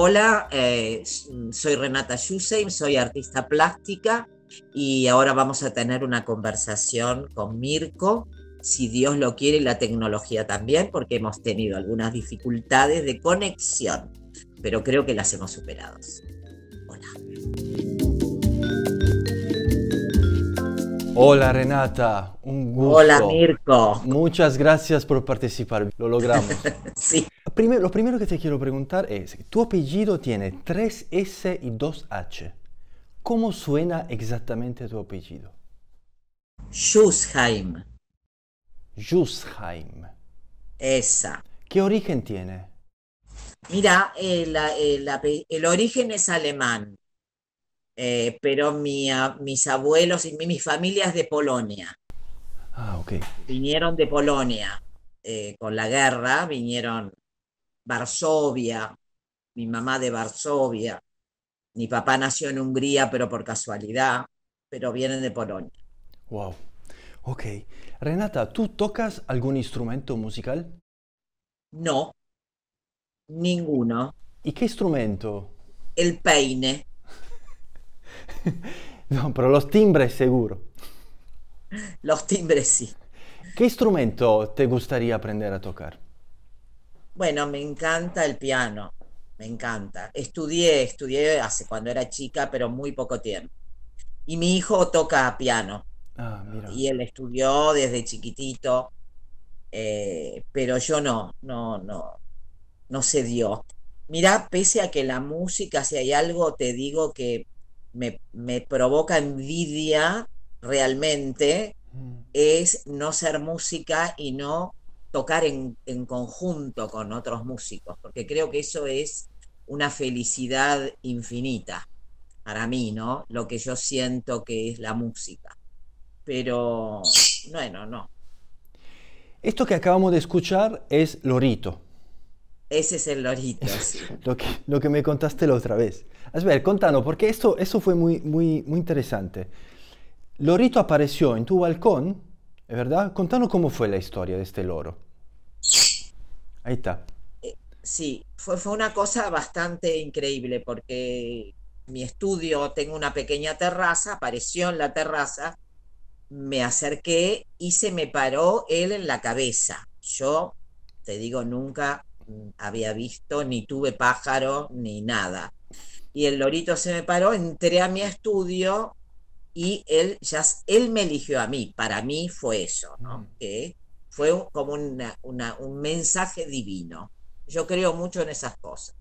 Hola, eh, soy Renata Yusheim, soy artista plástica y ahora vamos a tener una conversación con Mirko, si Dios lo quiere, y la tecnología también, porque hemos tenido algunas dificultades de conexión, pero creo que las hemos superado. Hola. Hola Renata, un gusto. Hola Mirko. Muchas gracias por participar, lo logramos. sí. lo primero que te quiero preguntar es, tu apellido tiene 3 S y 2 H. ¿Cómo suena exactamente tu apellido? Jusheim. Jusheim. Esa. ¿Qué origen tiene? Mira, el origen es alemán. Eh, pero mis abuelos y mi, mis familias de Polonia. Ah, ok. Vinieron de Polonia eh, con la guerra, vinieron Varsovia, mi mamá de Varsovia, mi papá nació en Hungría, pero por casualidad, pero vienen de Polonia. Wow. Ok. Renata, ¿tú tocas algún instrumento musical? No, ninguno. ¿Y qué instrumento? El peine. no, pero los timbres seguro. Los timbres sí. ¿Qué instrumento te gustaría aprender a tocar? Bueno, me encanta el piano, me encanta. Estudié, estudié hace cuando era chica, pero muy poco tiempo. Y mi hijo toca piano. Ah, mira. Y él estudió desde chiquitito, eh, pero yo no, no, no, no se dio. mira pese a que la música, si hay algo, te digo que me, provoca envidia realmente mm. es no ser música y no tocar en, conjunto con otros músicos, porque creo que eso es una felicidad infinita para mí, ¿no? Lo que yo siento que es la música. Pero, bueno, no. Esto que acabamos de escuchar es Lorito. Ese es el Lorito. lo que me contaste la otra vez. A ver, contanos, porque esto, eso fue muy, muy, muy interesante. Lorito apareció en tu balcón, ¿es verdad? Contanos cómo fue la historia de este loro. Ahí está. Eh, sí, fue, fue una cosa bastante increíble porque mi estudio, tengo una pequeña terraza, apareció en la terraza, me acerqué y se me paró él en la cabeza. Yo, te digo, nunca había visto, ni tuve pájaro, ni nada y el lorito se me paró, entré a mi estudio y él, ya, él me eligió a mí. Para mí fue eso, mm. fue como un mensaje divino. Yo creo mucho en esas cosas.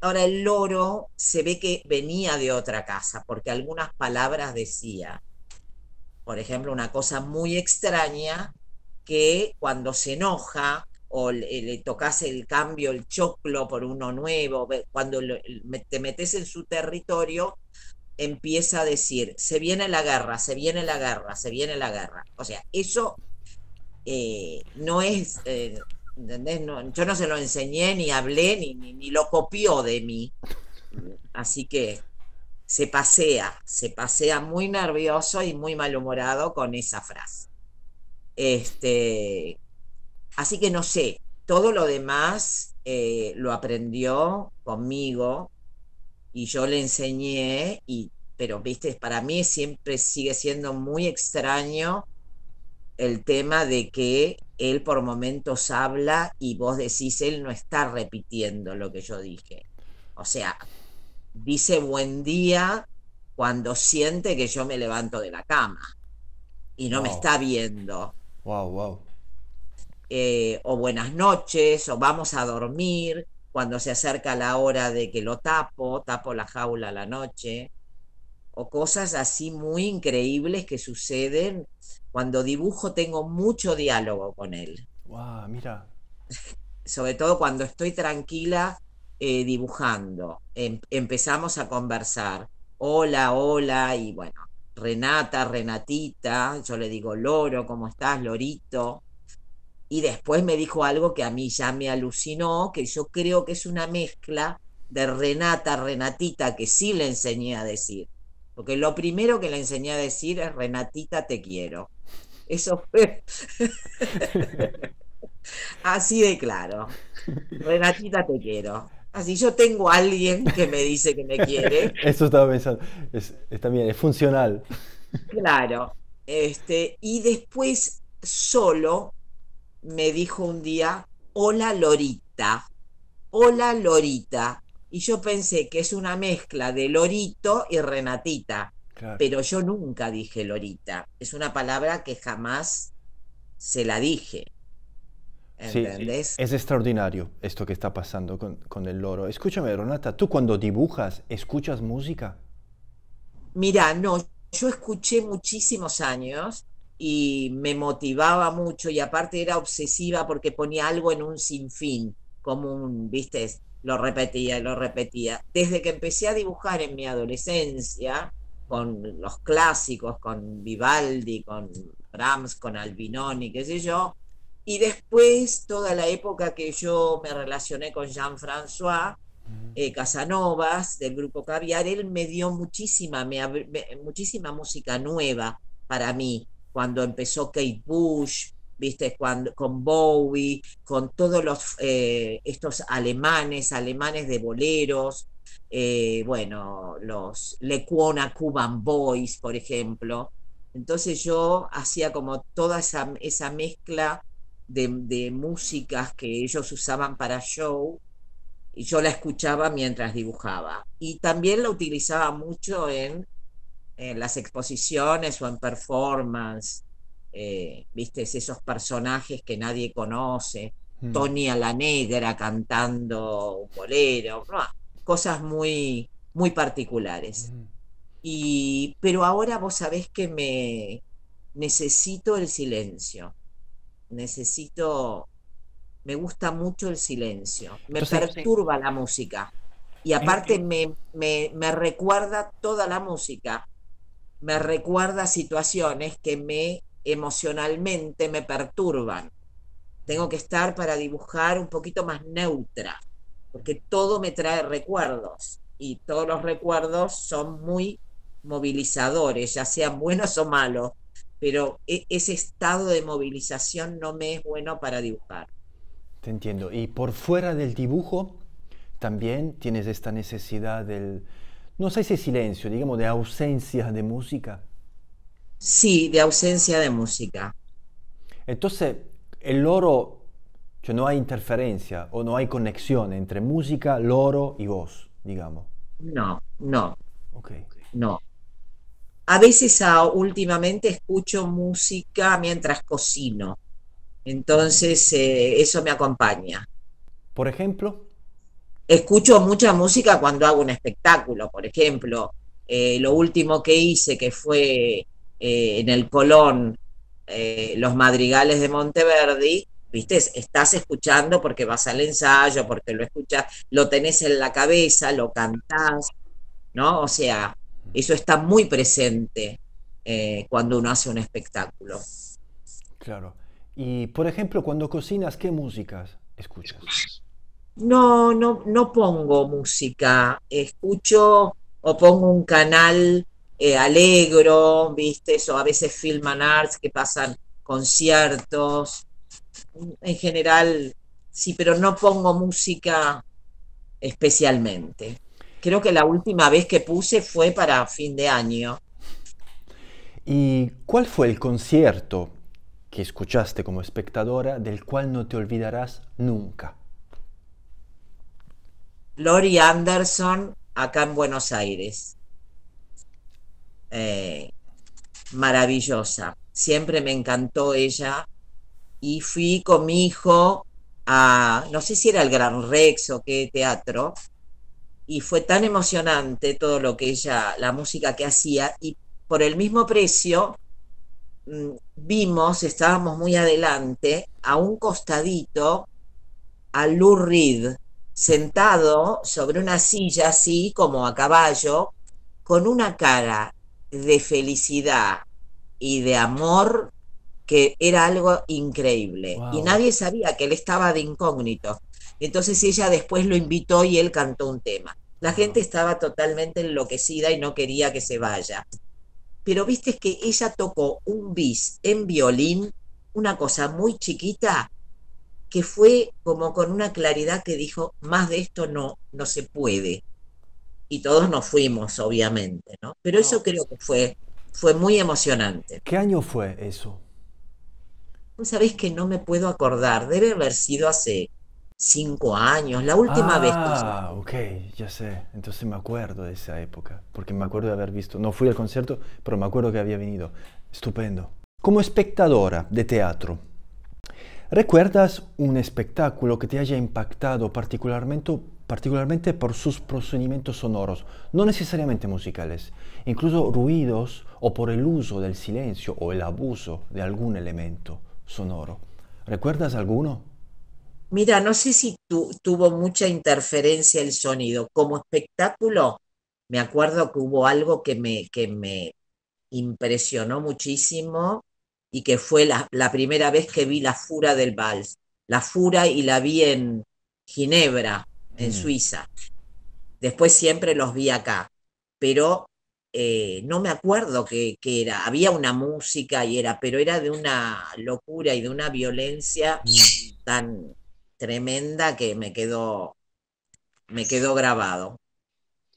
Ahora, el loro se ve que venía de otra casa, porque algunas palabras decía, por ejemplo, una cosa muy extraña, que cuando se enoja o le, tocas el cambio, el choclo por uno nuevo, cuando te metes en su territorio, empieza a decir, se viene la guerra, se viene la guerra, se viene la guerra. O sea, eso eh, no es, eh, ¿entendés? yo no se lo enseñé, ni hablé, ni, ni, ni lo copió de mí. Así que se pasea, se pasea muy nervioso y muy malhumorado con esa frase. Este, Así que no sé, todo lo demás eh, lo aprendió conmigo y yo le enseñé, y, pero viste, para mí siempre sigue siendo muy extraño el tema de que él por momentos habla y vos decís, él no está repitiendo lo que yo dije. O sea, dice buen día cuando siente que yo me levanto de la cama y no me está viendo. Wow, wow. Eh, o buenas noches, o vamos a dormir, cuando se acerca la hora de que lo tapo, tapo la jaula a la noche, o cosas así muy increíbles que suceden. Cuando dibujo tengo mucho diálogo con él. Mira. Sobre todo cuando estoy tranquila eh, dibujando, em, empezamos a conversar. Hola, hola, y bueno, Renata, Renatita, yo le digo Loro, ¿cómo estás, Lorito? y después me dijo algo que a mí ya me alucinó, que yo creo que es una mezcla de Renata, Renatita, que sí le enseñé a decir. Porque lo primero que le enseñé a decir es Renatita, te quiero. Eso fue así de claro. Renatita, te quiero. Así ah, yo tengo a alguien que me dice que me quiere. Eso estaba pensando. Es, también es funcional. Claro. Este, y después solo me dijo un día, hola Lorita, hola Lorita. Y yo pensé que es una mezcla de Lorito y Renatita, pero yo nunca dije Lorita. Es una palabra que jamás se la dije. Es extraordinario esto que está pasando con, con el loro. Escúchame, Renata, ¿tú cuando dibujas, escuchas música? Mira, no, yo escuché muchísimos años y me motivaba mucho y aparte era obsesiva porque ponía algo en un sinfín, como un, viste, lo repetía, lo repetía. Desde que empecé a dibujar en mi adolescencia, con los clásicos, con Vivaldi, con Brahms, con Albinoni, qué sé yo, y después toda la época que yo me relacioné con Jean-François, eh, Casanovas del grupo Caviar, él me dio muchísima, muchísima música nueva para mí cuando empezó Kate Bush, viste, con Bowie, con todos los, eh, estos alemanes, alemanes de boleros, eh, bueno, los Lecuona Cuban Boys, por ejemplo. Entonces yo hacía como toda esa, esa mezcla de, de, músicas que ellos usaban para show y yo la escuchaba mientras dibujaba. Y también la utilizaba mucho en en las exposiciones o en performance, eh, viste, esos personajes que nadie conoce, hmm. Tony la negra cantando un bolero, cosas muy, muy particulares. Hmm. Y, pero ahora vos sabés que me necesito el silencio, necesito, me gusta mucho el silencio, me perturba la música. Y aparte me, me, me recuerda toda la música me recuerda situaciones que me emocionalmente me perturban. Tengo que estar para dibujar un poquito más neutra, porque todo me trae recuerdos y todos los recuerdos son muy movilizadores, ya sean buenos o malos, pero e, ese estado de movilización no me es bueno para dibujar. Te entiendo. Y por fuera del dibujo, también tienes esta necesidad del, no sé ese silencio, digamos, de ausencia de música. Sí, de ausencia de música. Entonces, el loro, no hay interferencia o no hay conexión entre música, loro y voz, digamos. No, no. Okay. No. A veces últimamente escucho música mientras cocino. Entonces, eh, eso me acompaña. Por ejemplo. Escucho mucha música cuando hago un espectáculo, por ejemplo, eh, lo último que hice, que fue eh, en el Colón, eh, los madrigales de Monteverdi, ¿viste? Estás escuchando porque vas al ensayo, porque lo escuchas, lo tenés en la cabeza, lo cantás, ¿no? O sea, eso está muy presente cuando uno hace un espectáculo. Claro. Y, por ejemplo, cuando cocinas, ¿qué músicas escuchas? No, no, no pongo música, escucho o pongo un canal eh, alegro, viste, eso, a veces filman arts que pasan conciertos, en general, sí, pero no pongo música especialmente. Creo que la última vez que puse fue para fin de año. ¿Y cuál fue el concierto que escuchaste como espectadora del cual no te olvidarás nunca? Lori Anderson acá en Buenos Aires. Eh, maravillosa. Siempre me encantó ella. Y fui con mi hijo a, no sé si era el Gran Rex o qué teatro, y fue tan emocionante todo lo que ella, la música que hacía, y por el mismo precio mm, vimos, estábamos muy adelante, a un costadito a Lou Reed, sentado sobre una silla así como a caballo, con una cara de felicidad y de amor que era algo increíble. Y nadie sabía que él estaba de incógnito. Entonces ella después lo invitó y él cantó un tema. La gente estaba totalmente enloquecida y no quería que se vaya. Pero viste que ella tocó un bis en violín, una cosa muy chiquita, que fue como con una claridad que dijo, más de esto no, no se puede. Y todos nos fuimos, obviamente, ¿no? Pero eso creo que fue, fue muy emocionante. ¿Qué año fue eso? sabéis que no me puedo acordar, debe haber sido hace cinco años, la última vez. Ah, ok, ya sé. Entonces me acuerdo de esa época, porque me acuerdo de haber visto, no fui al concierto, pero me acuerdo que había venido. Estupendo. Como espectadora de teatro, ¿Recuerdas un espectáculo que te haya impactado particularmente, particularmente por sus procedimientos sonoros, no necesariamente musicales, incluso ruidos o por el uso del silencio o el abuso de algún elemento sonoro? ¿Recuerdas alguno? Mira, no sé si tuvo mucha interferencia el sonido. Como espectáculo, me acuerdo que hubo algo que me, que me impresionó muchísimo, y que fue la, primera vez que vi la fura del vals. La fura y la vi en Ginebra, en mm. Suiza. Después siempre los vi acá, pero eh, no me acuerdo qué era. Había una música y era, pero era de una locura y de una violencia mm. tan tremenda que me quedó, me quedó grabado.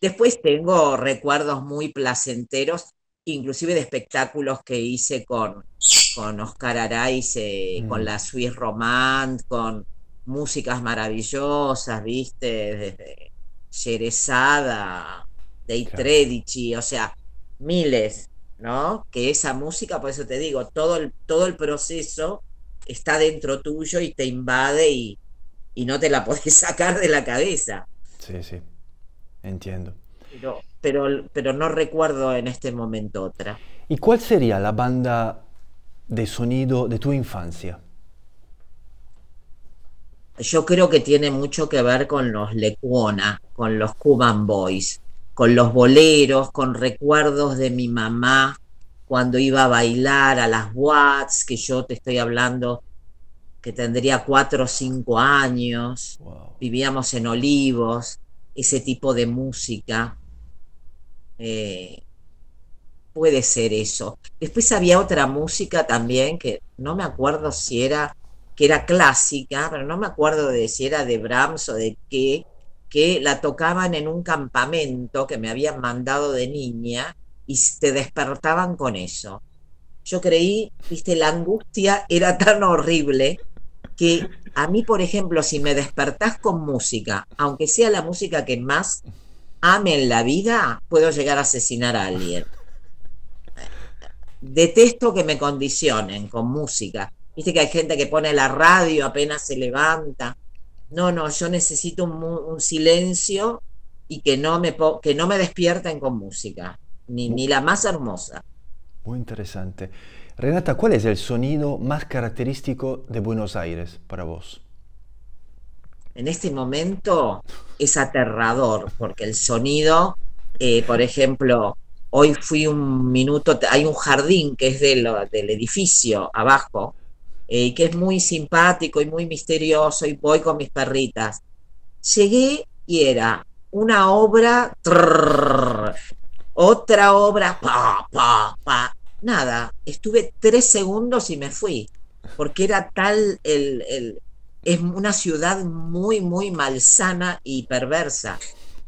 Después tengo recuerdos muy placenteros inclusive de espectáculos que hice con, con Oscar Araiz, con mm. la Swiss Romand, con músicas maravillosas, viste, desde Yerezada, de o sea, miles, ¿no? Que esa música, por eso te digo, todo el, todo el proceso está dentro tuyo y te invade y, y no te la podés sacar de la cabeza. Sí, sí, entiendo pero, pero, no recuerdo en este momento otra. ¿Y cuál sería la banda de sonido de tu infancia? Yo creo que tiene mucho que ver con los Lecuona, con los Cuban Boys, con los boleros, con recuerdos de mi mamá cuando iba a bailar a las Watts, que yo te estoy hablando que tendría cuatro o cinco años, vivíamos en Olivos, ese tipo de música. Eh, puede ser eso. Después había otra música también que no me acuerdo si era, que era clásica, pero no me acuerdo de si era de Brahms o de qué, que la tocaban en un campamento que me habían mandado de niña y te despertaban con eso. Yo creí, viste, la angustia era tan horrible que a mí, por ejemplo, si me despertás con música, aunque sea la música que más amen la vida, puedo llegar a asesinar a alguien. Detesto que me condicionen con música. Viste que hay gente que pone la radio apenas se levanta. No, no, yo necesito un, un silencio y que no me que no me despierten con música, ni, ni la más hermosa. Muy interesante. Renata, ¿cuál es el sonido más característico de Buenos Aires para vos? en este momento es aterrador, porque el sonido, eh, por ejemplo, hoy fui un minuto, hay un jardín que es de del edificio abajo, y eh, que es muy simpático y muy misterioso, y voy con mis perritas. Llegué y era una obra, otra obra, Nada, estuve tres segundos y me fui, porque era tal el es una ciudad muy, muy malsana y perversa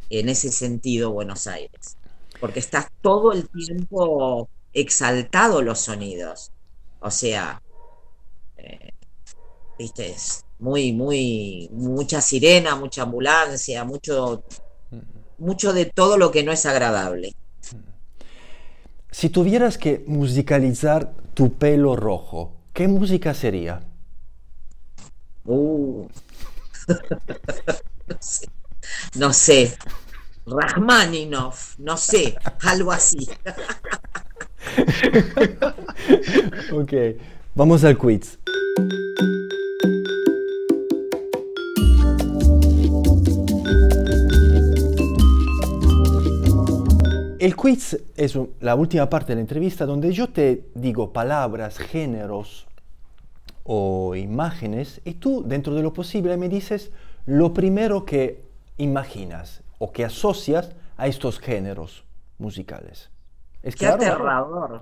en ese sentido Buenos Aires, porque estás todo el tiempo exaltado los sonidos. O sea, eh, viste, es muy, muy, mucha sirena, mucha ambulancia, mucho, mucho de todo lo que no es agradable. Si tuvieras que musicalizar tu pelo rojo, ¿qué música sería? Uh. no, sé. no no sé, algo así. ok, vamos al quiz. El quiz es la última parte de la entrevista donde yo te digo palabras, géneros, o imágenes y tú, dentro de lo posible, me dices lo primero que imaginas o que asocias a estos géneros musicales. ¿Es que aterrador,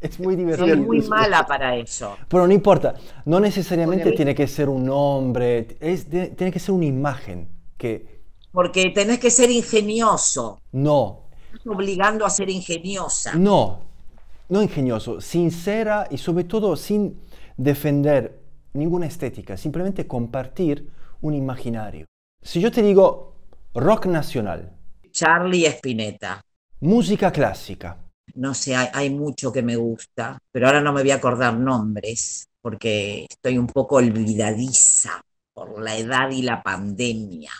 Es muy divertido. muy mala para eso. Pero no importa, no necesariamente tiene que ser un hombre es, tiene que ser una imagen. Que... Porque tenés que ser ingenioso. No. obligando a ser ingeniosa. No, no ingenioso, sincera y sobre todo sin defender ninguna estética, simplemente compartir un imaginario. Si yo te digo rock nacional. Charlie Spinetta. Música clásica. No sé, hay, hay mucho que me gusta, pero ahora no me voy a acordar nombres porque estoy un poco olvidadiza por la edad y la pandemia.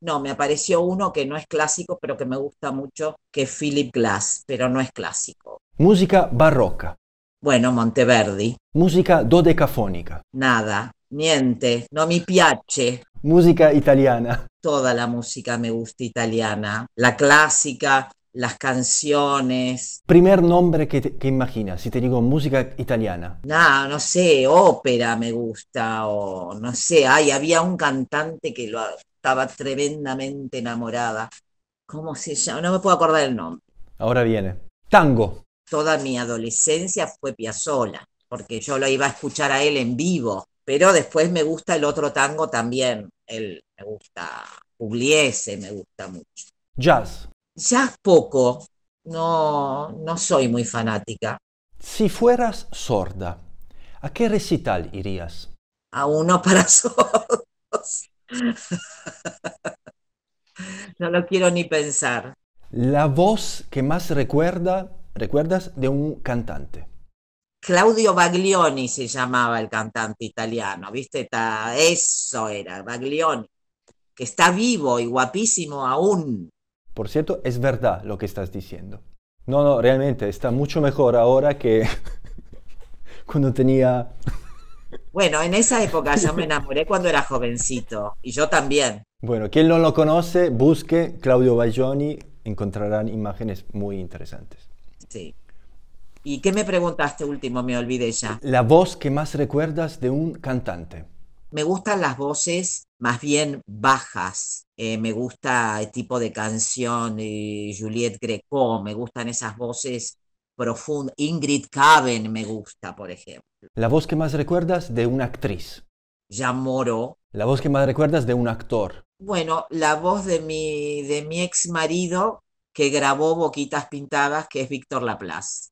No, me apareció uno que no es clásico, pero que me gusta mucho, que es Philip Glass, pero no es clásico. Música barroca. Bueno, Monteverdi. Música dodecafónica. Nada, niente, no mi piace. Música italiana. Toda la música me gusta italiana. La clásica, las canciones. Primer nombre que, imaginas, si te digo música italiana. No, no sé, ópera me gusta o no sé, ay, había un cantante que lo, estaba tremendamente enamorada. ¿Cómo se llama? No me puedo acordar el nombre. Ahora viene. Tango toda mi adolescencia fue Piazzola, porque yo lo iba a escuchar a él en vivo, pero después me gusta el otro tango también, él me gusta Pugliese, me gusta mucho. Jazz. Jazz poco, no, no soy muy fanática. Si fueras sorda, ¿a qué recital irías? A uno para sordos. no lo quiero ni pensar. La voz que más recuerda ¿Recuerdas de un cantante? Claudio Baglioni se llamaba el cantante italiano, ¿viste? eso era, Baglioni, que está vivo y guapísimo aún. Por cierto, es verdad lo que estás diciendo. No, no, realmente está mucho mejor ahora que cuando tenía... Bueno, en esa época yo me enamoré cuando era jovencito y yo también. Bueno, quien no lo conoce, busque Claudio Baglioni, encontrarán imágenes muy interesantes. Sí. ¿Y qué me preguntaste último? Me olvidé ya. La voz que más recuerdas de un cantante. Me gustan las voces más bien bajas. Eh, me gusta el tipo de canción de Juliette Greco. Me gustan esas voces profundas. Ingrid Caven me gusta, por ejemplo. La voz que más recuerdas de una actriz. Yamoro. La voz que más recuerdas de un actor. Bueno, la voz de de mi ex marido, que grabó Boquitas Pintadas, que es Víctor Laplace.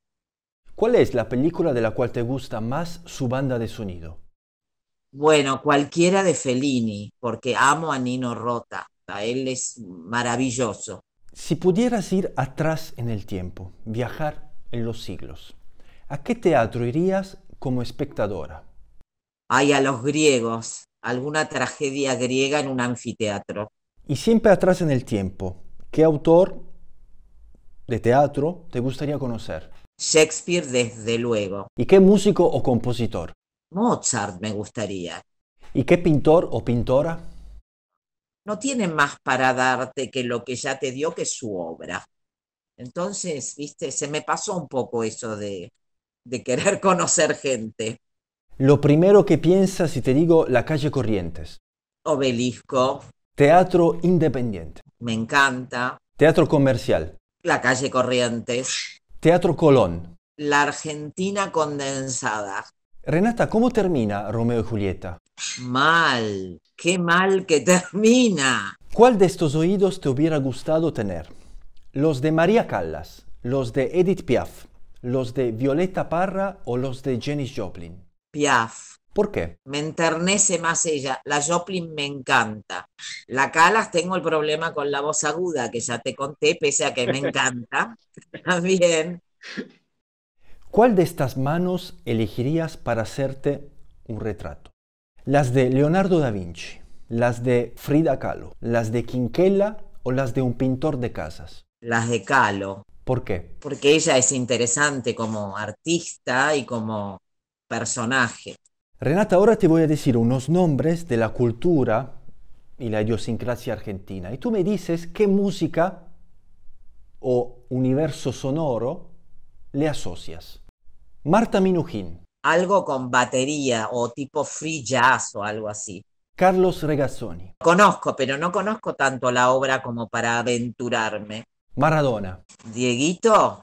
¿Cuál es la película de la cual te gusta más su banda de sonido? Bueno, cualquiera de Fellini, porque amo a Nino Rota. A él es maravilloso. Si pudieras ir atrás en el tiempo, viajar en los siglos, ¿a qué teatro irías como espectadora? Ay, a los griegos, alguna tragedia griega en un anfiteatro. Y siempre atrás en el tiempo, ¿qué autor de teatro te gustaría conocer? Shakespeare, desde luego. ¿Y qué músico o compositor? Mozart me gustaría. ¿Y qué pintor o pintora? No tiene más para darte que lo que ya te dio, que su obra. Entonces, viste, se me pasó un poco eso de, de querer conocer gente. Lo primero que piensas si te digo la calle Corrientes. Obelisco. Teatro independiente. Me encanta. Teatro comercial. La calle Corrientes. Teatro Colón. La Argentina condensada. Renata, ¿cómo termina Romeo y Julieta? Mal, qué mal que termina. ¿Cuál de estos oídos te hubiera gustado tener? ¿Los de María Callas, los de Edith Piaf, los de Violeta Parra o los de Jenny Joplin? Piaf. ¿Por qué? Me enternece más ella. La Joplin me encanta. La Calas tengo el problema con la voz aguda, que ya te conté, pese a que me encanta. También. ¿Cuál de estas manos elegirías para hacerte un retrato? ¿Las de Leonardo da Vinci? ¿Las de Frida Kahlo? ¿Las de Quinquela o las de un pintor de casas? Las de Kahlo. ¿Por qué? Porque ella es interesante como artista y como personaje. Renata, ahora te voy a decir unos nombres de la cultura y la idiosincrasia argentina. Y tú me dices qué música o universo sonoro le asocias. Marta Minujín. Algo con batería o tipo free jazz o algo así. Carlos Regazzoni. Conozco, pero no conozco tanto la obra como para aventurarme. Maradona. Dieguito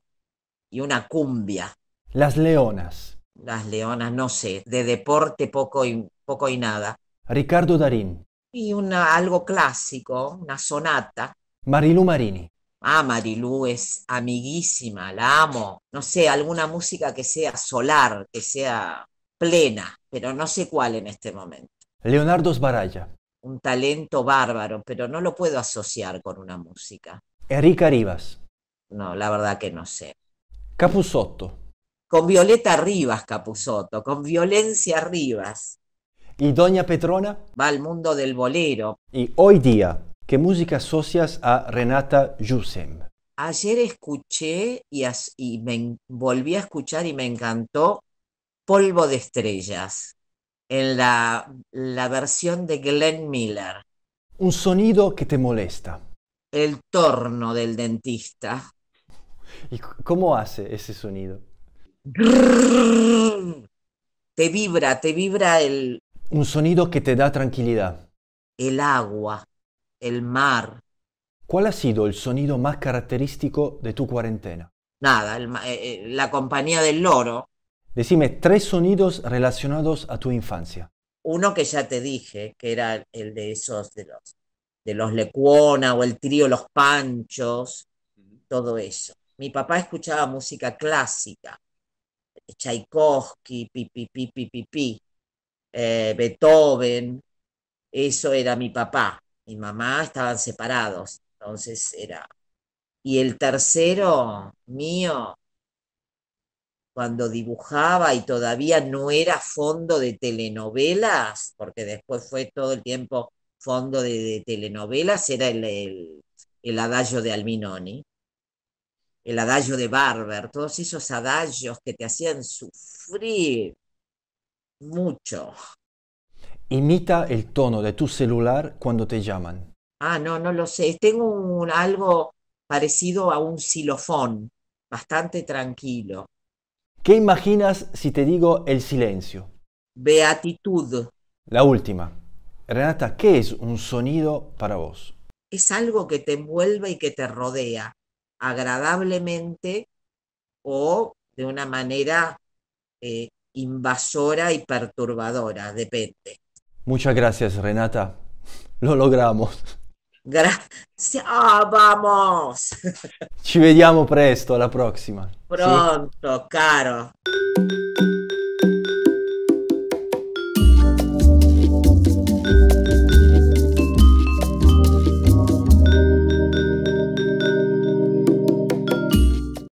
y una cumbia. Las Leonas las leonas, no sé, de deporte poco y, poco y nada. Ricardo Darín. Y una, algo clásico, una sonata. Marilu Marini. Ah, Marilu es amiguísima, la amo. No sé, alguna música que sea solar, que sea plena, pero no sé cuál en este momento. Leonardo Sbaraglia. Un talento bárbaro, pero no lo puedo asociar con una música. Erika Rivas. No, la verdad que no sé. Capusotto con Violeta Rivas Capusoto, con Violencia Rivas. ¿Y Doña Petrona? Va al mundo del bolero. ¿Y hoy día qué música asocias a Renata Jusem? Ayer escuché y, me volví a escuchar y me encantó Polvo de Estrellas, en la, la versión de Glenn Miller. Un sonido que te molesta. El torno del dentista. ¿Y cómo hace ese sonido? te vibra, te vibra el... Un sonido que te da tranquilidad. El agua, el mar. ¿Cuál ha sido el sonido más característico de tu cuarentena? Nada, la compañía del loro. Decime tres sonidos relacionados a tu infancia. Uno que ya te dije, que era el de esos, de los, de los Lecuona o el trío Los Panchos, todo eso. Mi papá escuchaba música clásica Tchaikovsky, pi, eh, Beethoven, eso era mi papá. Mi mamá estaban separados, entonces era. Y el tercero mío, cuando dibujaba y todavía no era fondo de telenovelas, porque después fue todo el tiempo fondo de, telenovelas, era el, el, el adagio de Alminoni el adagio de Barber, todos esos adagios que te hacían sufrir mucho. Imita el tono de tu celular cuando te llaman. Ah, no, no lo sé. Tengo algo parecido a un silofón, bastante tranquilo. ¿Qué imaginas si te digo el silencio? Beatitud. La última. Renata, ¿qué es un sonido para vos? Es algo que te envuelve y que te rodea agradablemente o de una manera eh, invasora y perturbadora, depende. Muchas gracias, Renata. Lo logramos. Gracias. Ah, vamos. Ci vediamo presto, la próxima! Pronto, caro.